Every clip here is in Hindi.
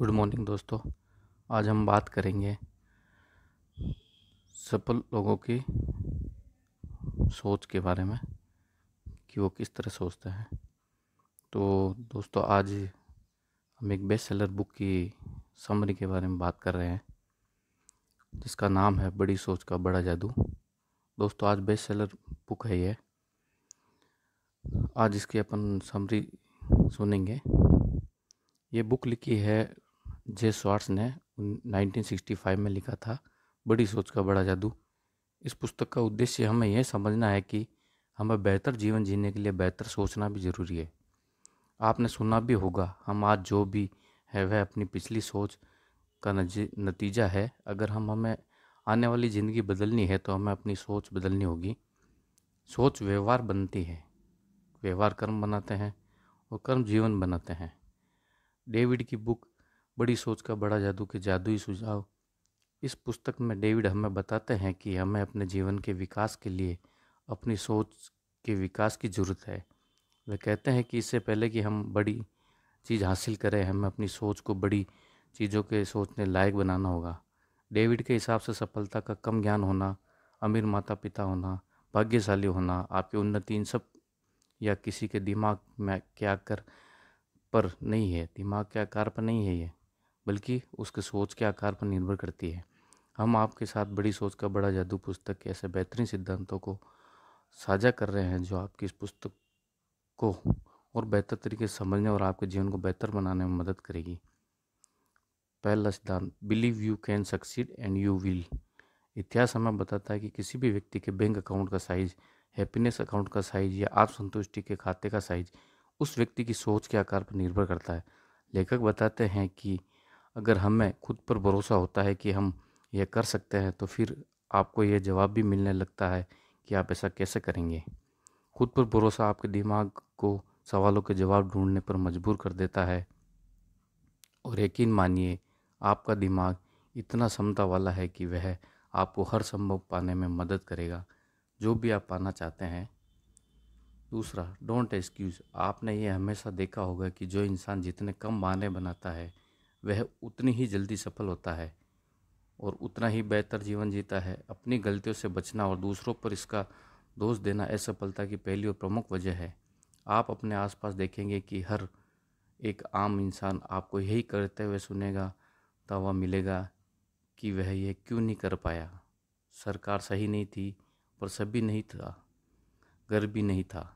गुड मॉर्निंग दोस्तों आज हम बात करेंगे सफल लोगों की सोच के बारे में कि वो किस तरह सोचते हैं तो दोस्तों आज हम एक बेस्ट सेलर बुक की समरी के बारे में बात कर रहे हैं जिसका नाम है बड़ी सोच का बड़ा जादू दोस्तों आज बेस्ट सेलर बुक है ये आज इसकी अपन समरी सुनेंगे ये बुक लिखी है जे स्वार्ट्स ने 1965 में लिखा था बड़ी सोच का बड़ा जादू इस पुस्तक का उद्देश्य हमें यह समझना है कि हमें बेहतर जीवन जीने के लिए बेहतर सोचना भी ज़रूरी है आपने सुना भी होगा हम आज जो भी है वह अपनी पिछली सोच का नतीजा है अगर हम हमें आने वाली ज़िंदगी बदलनी है तो हमें अपनी सोच बदलनी होगी सोच व्यवहार बनती है व्यवहार कर्म बनाते हैं और कर्म जीवन बनाते हैं डेविड की बुक बड़ी सोच का बड़ा जादू के जादुई सुझाव इस पुस्तक में डेविड हमें बताते हैं कि हमें अपने जीवन के विकास के लिए अपनी सोच के विकास की ज़रूरत है वे कहते हैं कि इससे पहले कि हम बड़ी चीज़ हासिल करें हमें अपनी सोच को बड़ी चीज़ों के सोचने लायक बनाना होगा डेविड के हिसाब से सफलता का कम ज्ञान होना अमीर माता पिता होना भाग्यशाली होना आपकी उन्नति इन सब या किसी के दिमाग में क्या कर पर नहीं है दिमाग के आकार पर नहीं है ये बल्कि उसके सोच के आकार पर निर्भर करती है हम आपके साथ बड़ी सोच का बड़ा जादू पुस्तक के ऐसे बेहतरीन सिद्धांतों को साझा कर रहे हैं जो आपकी इस पुस्तक को और बेहतर तरीके से समझने और आपके जीवन को बेहतर बनाने में मदद करेगी पहला सिद्धांत believe you can succeed and you will इतिहास हमें बताता है कि किसी भी व्यक्ति के बैंक अकाउंट का साइज हैप्पीनेस अकाउंट का साइज या आप संतुष्टि के खाते का साइज उस व्यक्ति की सोच के आकार पर निर्भर करता है लेखक बताते हैं कि अगर हमें खुद पर भरोसा होता है कि हम यह कर सकते हैं तो फिर आपको यह जवाब भी मिलने लगता है कि आप ऐसा कैसे करेंगे खुद पर भरोसा आपके दिमाग को सवालों के जवाब ढूंढने पर मजबूर कर देता है और यकीन मानिए आपका दिमाग इतना क्षमता वाला है कि वह आपको हर संभव पाने में मदद करेगा जो भी आप पाना चाहते हैं दूसरा डोंट एक्सक्यूज़ आपने ये हमेशा देखा होगा कि जो इंसान जितने कम बहाने बनाता है वह उतनी ही जल्दी सफल होता है और उतना ही बेहतर जीवन जीता है अपनी गलतियों से बचना और दूसरों पर इसका दोष देना असफलता की पहली और प्रमुख वजह है आप अपने आसपास देखेंगे कि हर एक आम इंसान आपको यही करते हुए सुनेगा तो वह मिलेगा कि वह यह क्यों नहीं कर पाया सरकार सही नहीं थी पर सभी नहीं था घर भी नहीं था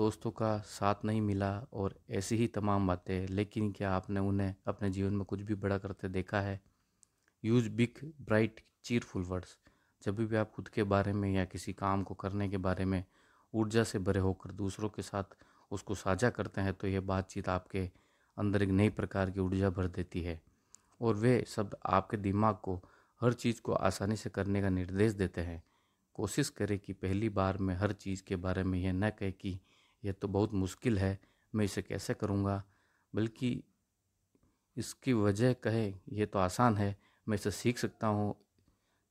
दोस्तों का साथ नहीं मिला और ऐसी ही तमाम बातें लेकिन क्या आपने उन्हें अपने जीवन में कुछ भी बड़ा करते देखा है use big bright cheerful words जब भी आप खुद के बारे में या किसी काम को करने के बारे में ऊर्जा से भरे होकर दूसरों के साथ उसको साझा करते हैं तो यह बातचीत आपके अंदर एक नई प्रकार की ऊर्जा भर देती है और वे शब्द आपके दिमाग को हर चीज़ को आसानी से करने का निर्देश देते हैं कोशिश करें कि पहली बार में हर चीज़ के बारे में यह न कहे कि यह तो बहुत मुश्किल है मैं इसे कैसे करूँगा बल्कि इसकी वजह कहे यह तो आसान है मैं इसे सीख सकता हूँ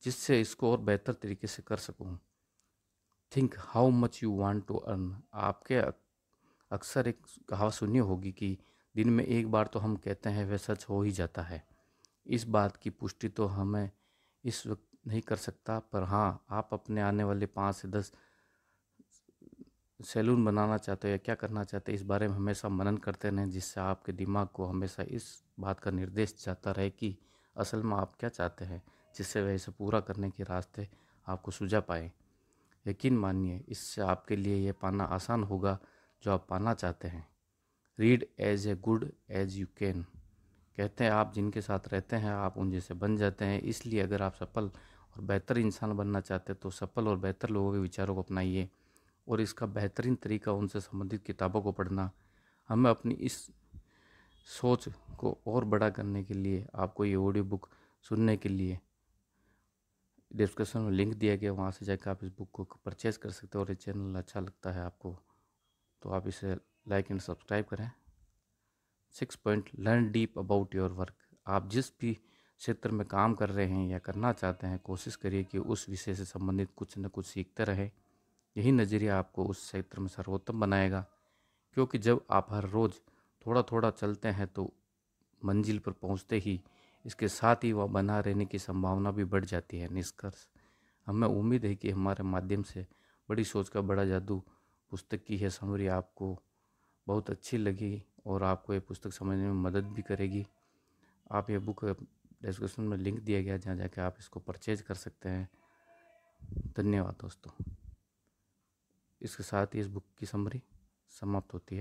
जिससे इसको और बेहतर तरीके से कर सकूँ think how much you want to earn आपके अक्सर एक कहावत सुनी होगी कि दिन में एक बार तो हम कहते हैं वह सच हो ही जाता है इस बात की पुष्टि तो हमें इस वक्त नहीं कर सकता पर हाँ आप अपने आने वाले पाँच से दस सैलून बनाना चाहते हो या क्या करना चाहते हो इस बारे में हमेशा मनन करते रहें जिससे आपके दिमाग को हमेशा इस बात का निर्देश जाता रहे कि असल में आप क्या चाहते हैं जिससे वह इसे पूरा करने के रास्ते आपको सुझा पाए यकीन मानिए इससे आपके लिए यह पाना आसान होगा जो आप पाना चाहते हैं read as a good as you can कहते हैं आप जिनके साथ रहते हैं आप उन जैसे बन जाते हैं इसलिए अगर आप सफल और बेहतर इंसान बनना चाहते हैं तो सफल और बेहतर लोगों के विचारों को अपनाइए और इसका बेहतरीन तरीका उनसे संबंधित किताबों को पढ़ना हमें अपनी इस सोच को और बड़ा करने के लिए आपको ये ऑडियो बुक सुनने के लिए डिस्क्रिप्शन में लिंक दिया गया वहाँ से जाकर आप इस बुक को परचेज़ कर सकते हो और ये चैनल अच्छा लगता है आपको तो आप इसे लाइक एंड सब्सक्राइब करें six point learn deep about your work आप जिस भी क्षेत्र में काम कर रहे हैं या करना चाहते हैं कोशिश करिए कि उस विषय से संबंधित कुछ न कुछ सीखते रहें यही नज़रिया आपको उस क्षेत्र में सर्वोत्तम बनाएगा क्योंकि जब आप हर रोज़ थोड़ा थोड़ा चलते हैं तो मंजिल पर पहुंचते ही इसके साथ ही वह बना रहने की संभावना भी बढ़ जाती है निष्कर्ष हमें उम्मीद है कि हमारे माध्यम से बड़ी सोच का बड़ा जादू पुस्तक की है समरी आपको बहुत अच्छी लगी और आपको ये पुस्तक समझने में मदद भी करेगी आप ये बुक डिस्क्रिप्शन में लिंक दिया गया जहाँ जाके आप इसको परचेज कर सकते हैं धन्यवाद दोस्तों इसके साथ ही इस बुक की समरी समाप्त होती है